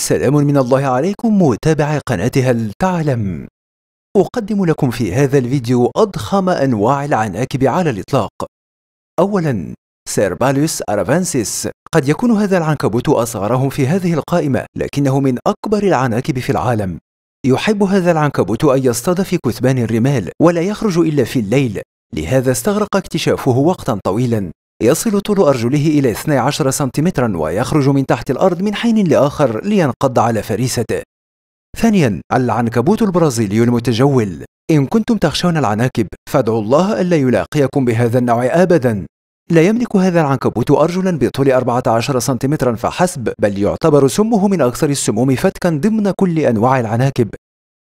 سلام من الله عليكم متابعي قناة هل تعلم أقدم لكم في هذا الفيديو أضخم أنواع العناكب على الإطلاق أولا سيرباليوس أرافانسيس قد يكون هذا العنكبوت أصغرهم في هذه القائمة لكنه من أكبر العناكب في العالم يحب هذا العنكبوت أن يصطاد في كثبان الرمال ولا يخرج إلا في الليل لهذا استغرق اكتشافه وقتا طويلا يصل طول أرجله إلى 12 سنتيمترا ويخرج من تحت الأرض من حين لآخر لينقض على فريسته ثانيا العنكبوت البرازيلي المتجول إن كنتم تخشون العناكب فادعوا الله ألا يلاقيكم بهذا النوع أبدا لا يملك هذا العنكبوت أرجلا بطول 14 سنتيمترا فحسب بل يعتبر سمه من أكثر السموم فتكا ضمن كل أنواع العناكب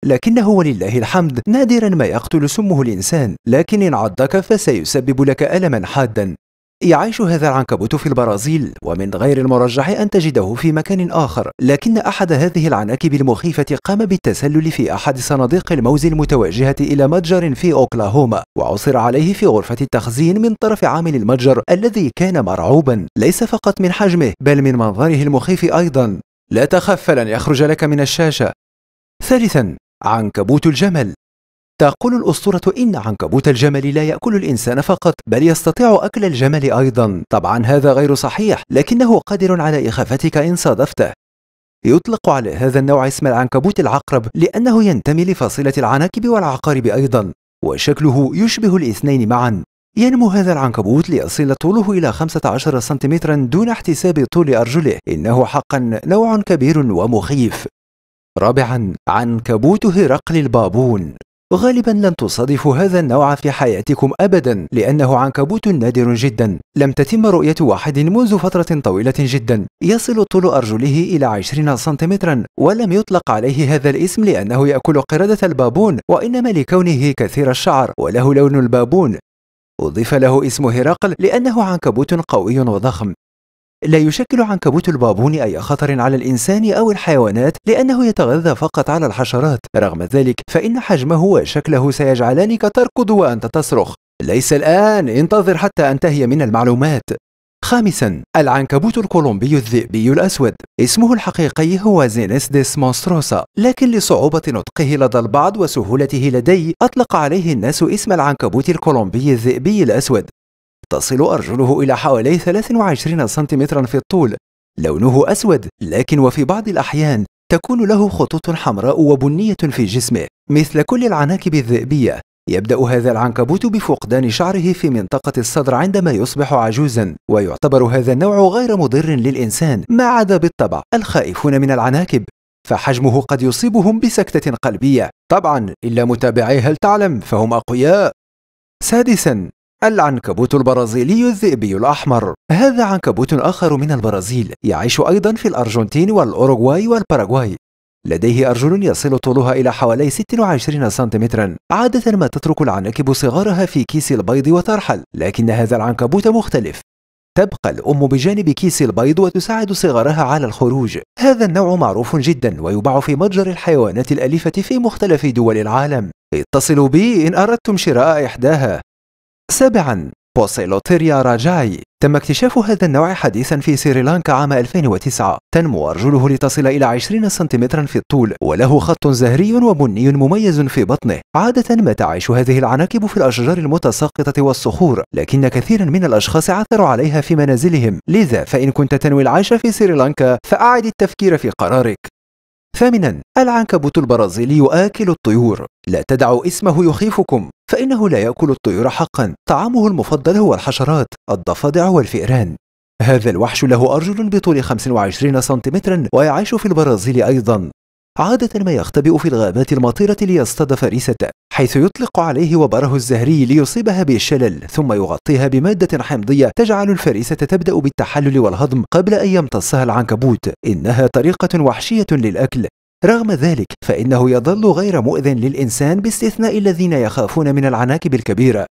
لكنه ولله الحمد نادرا ما يقتل سمه الإنسان لكن إن عضك فسيسبب لك ألما حادا يعيش هذا العنكبوت في البرازيل ومن غير المرجح أن تجده في مكان آخر لكن أحد هذه العناكب المخيفة قام بالتسلل في أحد صناديق الموز المتوجهة إلى متجر في أوكلاهوما وعثر عليه في غرفة التخزين من طرف عامل المتجر الذي كان مرعوبا ليس فقط من حجمه بل من منظره المخيف أيضا لا تخف فلن يخرج لك من الشاشة ثالثا عنكبوت الجمل تقول الأسطورة إن عنكبوت الجمل لا يأكل الإنسان فقط بل يستطيع أكل الجمل أيضا طبعا هذا غير صحيح لكنه قادر على إخافتك إن صادفته يطلق على هذا النوع اسم العنكبوت العقرب لأنه ينتمي لفصيلة العناكب والعقارب أيضا وشكله يشبه الاثنين معا ينمو هذا العنكبوت ليصل طوله إلى 15 سنتيمترا دون احتساب طول أرجله إنه حقا نوع كبير ومخيف رابعا عنكبوت هرقل البابون غالبا لن تصادف هذا النوع في حياتكم أبدا لأنه عنكبوت نادر جدا لم تتم رؤية واحد منذ فترة طويلة جدا يصل طول أرجله إلى 20 سنتيمترا ولم يطلق عليه هذا الاسم لأنه يأكل قردة البابون وإنما لكونه كثير الشعر وله لون البابون أضيف له اسم هرقل لأنه عنكبوت قوي وضخم لا يشكل عنكبوت البابون أي خطر على الإنسان أو الحيوانات لأنه يتغذى فقط على الحشرات رغم ذلك فإن حجمه وشكله سيجعلانك تركض وأنت تصرخ ليس الآن انتظر حتى أنتهي من المعلومات خامسا العنكبوت الكولومبي الذئبي الأسود اسمه الحقيقي هو زينس ديس مونستروسا لكن لصعوبة نطقه لدى البعض وسهولته لدي أطلق عليه الناس اسم العنكبوت الكولومبي الذئبي الأسود تصل أرجله إلى حوالي 23 سنتيمترا في الطول لونه أسود لكن وفي بعض الأحيان تكون له خطوط حمراء وبنية في جسمه مثل كل العناكب الذئبية يبدأ هذا العنكبوت بفقدان شعره في منطقة الصدر عندما يصبح عجوزا ويعتبر هذا النوع غير مضر للإنسان ما عدا بالطبع الخائفون من العناكب فحجمه قد يصيبهم بسكتة قلبية طبعا إلا متابعي هل تعلم فهم أقوياء سادسا العنكبوت البرازيلي الذئبي الأحمر هذا عنكبوت آخر من البرازيل يعيش أيضا في الأرجنتين والأوروغواي والباراغواي لديه أرجل يصل طولها إلى حوالي 26 سنتيمترا عادة ما تترك العناكب صغارها في كيس البيض وترحل لكن هذا العنكبوت مختلف تبقى الأم بجانب كيس البيض وتساعد صغارها على الخروج هذا النوع معروف جدا ويباع في متجر الحيوانات الأليفة في مختلف دول العالم اتصلوا بي إن أردتم شراء إحداها سابعا بوسيلوتيريا راجاي تم اكتشاف هذا النوع حديثا في سريلانكا عام 2009 تنمو أرجله لتصل إلى 20 سنتيمترا في الطول وله خط زهري وبني مميز في بطنه عادة ما تعيش هذه العناكب في الأشجار المتساقطة والصخور لكن كثيرا من الأشخاص عثروا عليها في منازلهم لذا فإن كنت تنوي العيش في سريلانكا فأعد التفكير في قرارك ثامنا العنكبوت البرازيلي آكل الطيور لا تدعوا اسمه يخيفكم فإنه لا يأكل الطيور حقا طعامه المفضل هو الحشرات الضفادع والفئران هذا الوحش له أرجل بطول 25 سنتيمترا ويعيش في البرازيل أيضا عادة ما يختبئ في الغابات المطيرة ليصطاد فريسته حيث يطلق عليه وبره الزهري ليصيبها بالشلل ثم يغطيها بمادة حمضية تجعل الفريسة تبدأ بالتحلل والهضم قبل أن يمتصها العنكبوت إنها طريقة وحشية للأكل رغم ذلك فإنه يظل غير مؤذ للإنسان باستثناء الذين يخافون من العناكب الكبيرة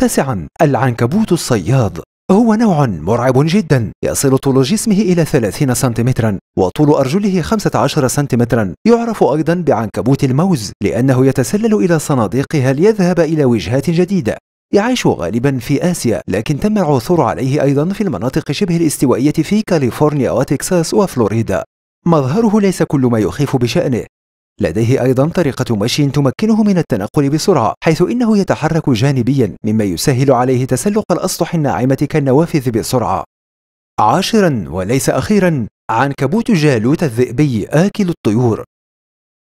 تسعا العنكبوت الصياد هو نوع مرعب جدا يصل طول جسمه إلى 30 سنتيمترا وطول أرجله 15 سنتيمترا يعرف أيضا بعنكبوت الموز لأنه يتسلل إلى صناديقها ليذهب إلى وجهات جديدة يعيش غالبا في آسيا لكن تم العثور عليه أيضا في المناطق شبه الاستوائية في كاليفورنيا وتكساس وفلوريدا مظهره ليس كل ما يخيف بشأنه لديه أيضا طريقة مشي تمكنه من التنقل بسرعة حيث إنه يتحرك جانبيا مما يسهل عليه تسلق الأسطح الناعمة كالنوافذ بسرعة عاشرا وليس أخيرا عنكبوت جالوت الذئبي آكل الطيور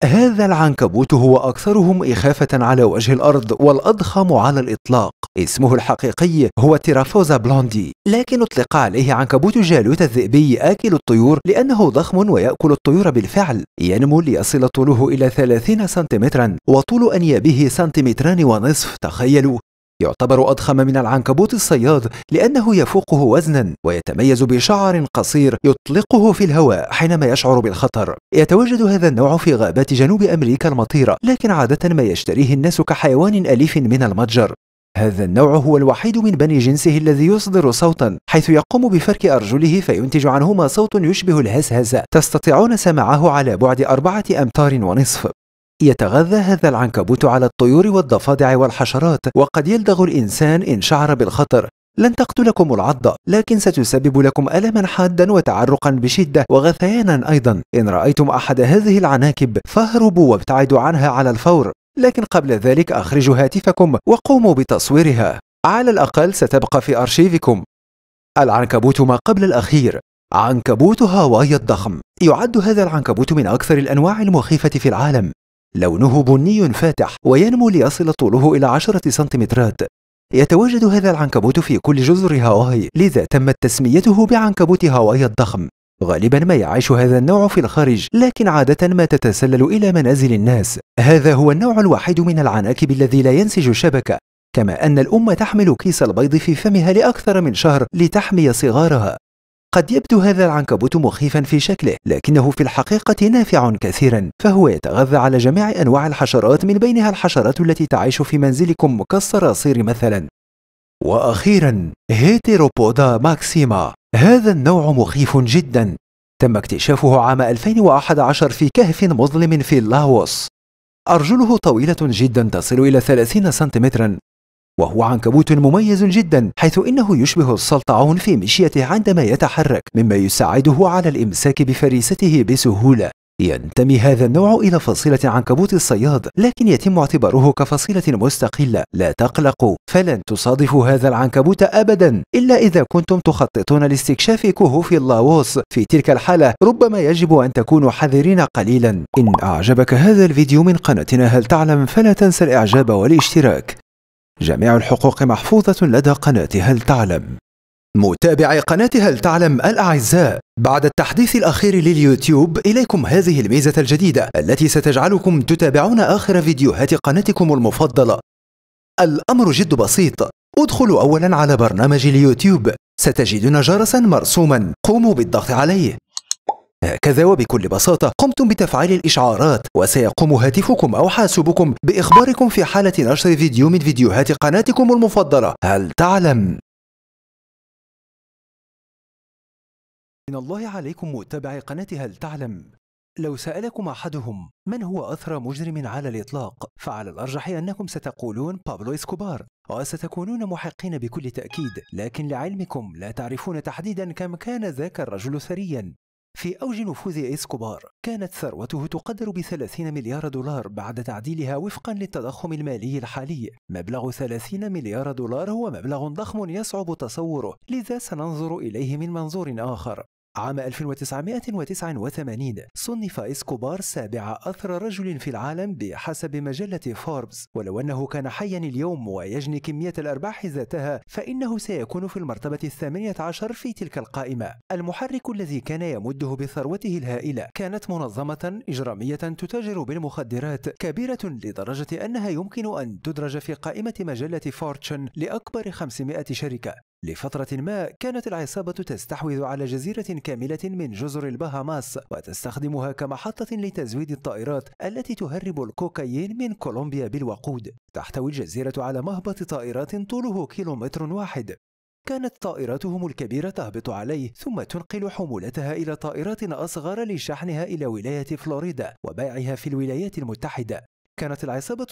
هذا العنكبوت هو أكثرهم إخافة على وجه الأرض والأضخم على الإطلاق اسمه الحقيقي هو تيرافوزا بلوندي لكن أطلق عليه عنكبوت جالوت الذئبي آكل الطيور لأنه ضخم ويأكل الطيور بالفعل ينمو ليصل طوله إلى 30 سنتيمترا وطول أنيابه سنتيمتران ونصف تخيلوا يعتبر أضخم من العنكبوت الصياد لأنه يفوقه وزنا ويتميز بشعر قصير يطلقه في الهواء حينما يشعر بالخطر يتواجد هذا النوع في غابات جنوب أمريكا المطيرة لكن عادة ما يشتريه الناس كحيوان أليف من المتجر هذا النوع هو الوحيد من بني جنسه الذي يصدر صوتا حيث يقوم بفرك أرجله فينتج عنهما صوت يشبه الهسهسة تستطيعون سماعه على بعد أربعة أمتار ونصف يتغذى هذا العنكبوت على الطيور والضفادع والحشرات وقد يلدغ الإنسان إن شعر بالخطر لن تقتلكم العضة لكن ستسبب لكم ألما حادا وتعرقا بشدة وغثيانا أيضا إن رأيتم أحد هذه العناكب فاهربوا وابتعدوا عنها على الفور لكن قبل ذلك أخرجوا هاتفكم وقوموا بتصويرها على الأقل ستبقى في أرشيفكم العنكبوت ما قبل الأخير عنكبوت هاواي الضخم يعد هذا العنكبوت من أكثر الأنواع المخيفة في العالم لونه بني فاتح وينمو ليصل طوله إلى عشرة سنتيمترات يتواجد هذا العنكبوت في كل جزر هاواي لذا تمت تسميته بعنكبوت هاواي الضخم غالبا ما يعيش هذا النوع في الخارج لكن عادة ما تتسلل إلى منازل الناس هذا هو النوع الوحيد من العناكب الذي لا ينسج شبكة كما أن الأم تحمل كيس البيض في فمها لأكثر من شهر لتحمي صغارها قد يبدو هذا العنكبوت مخيفا في شكله لكنه في الحقيقة نافع كثيرا فهو يتغذى على جميع أنواع الحشرات من بينها الحشرات التي تعيش في منزلكم كالصراصير مثلا وأخيرا هيتيروبودا ماكسيما هذا النوع مخيف جدا تم اكتشافه عام 2011 في كهف مظلم في لاوس أرجله طويلة جدا تصل إلى 30 سنتيمترا وهو عنكبوت مميز جدا حيث إنه يشبه السلطعون في مشيته عندما يتحرك مما يساعده على الإمساك بفريسته بسهولة ينتمي هذا النوع إلى فصيلة عنكبوت الصياد لكن يتم اعتباره كفصيلة مستقلة لا تقلقوا فلن تصادفوا هذا العنكبوت أبدا إلا إذا كنتم تخططون لاستكشاف كهوف اللاووس في تلك الحالة ربما يجب أن تكونوا حذرين قليلا إن أعجبك هذا الفيديو من قناتنا هل تعلم فلا تنسى الإعجاب والاشتراك جميع الحقوق محفوظة لدى قناة هل تعلم؟ متابعي قناة هل تعلم الأعزاء بعد التحديث الأخير لليوتيوب إليكم هذه الميزة الجديدة التي ستجعلكم تتابعون آخر فيديوهات قناتكم المفضلة الأمر جد بسيط ادخلوا أولا على برنامج اليوتيوب ستجدون جرسا مرسوما قوموا بالضغط عليه هكذا وبكل بساطة قمتم بتفعيل الإشعارات وسيقوم هاتفكم أو حاسوبكم بإخباركم في حالة نشر فيديو من فيديوهات قناتكم المفضلة هل تعلم؟ من الله عليكم متابعي قناة هل تعلم لو سألكم أحدهم من هو أثرى مجرم على الإطلاق فعلى الأرجح أنكم ستقولون بابلو إسكوبار وستكونون محقين بكل تأكيد لكن لعلمكم لا تعرفون تحديدا كم كان ذاك الرجل ثريا في أوج نفوذ إسكوبار كانت ثروته تقدر ب 30 مليار دولار بعد تعديلها وفقا للتضخم المالي الحالي مبلغ 30 مليار دولار هو مبلغ ضخم يصعب تصوره لذا سننظر إليه من منظور آخر عام 1989 صنف إسكوبار سابع أثر رجل في العالم بحسب مجلة فوربس ولو أنه كان حيا اليوم ويجني كمية الأرباح ذاتها فإنه سيكون في المرتبة الثامنة عشر في تلك القائمة المحرك الذي كان يمده بثروته الهائلة كانت منظمة إجرامية تتاجر بالمخدرات كبيرة لدرجة أنها يمكن أن تدرج في قائمة مجلة فورتشن لأكبر 500 شركة لفترة ما كانت العصابة تستحوذ على جزيرة كاملة من جزر البهاماس وتستخدمها كمحطة لتزويد الطائرات التي تهرب الكوكايين من كولومبيا بالوقود تحتوي الجزيرة على مهبط طائرات طوله كيلومتر واحد كانت طائراتهم الكبيرة تهبط عليه ثم تنقل حمولتها إلى طائرات أصغر لشحنها إلى ولاية فلوريدا وبيعها في الولايات المتحدة كانت العصابة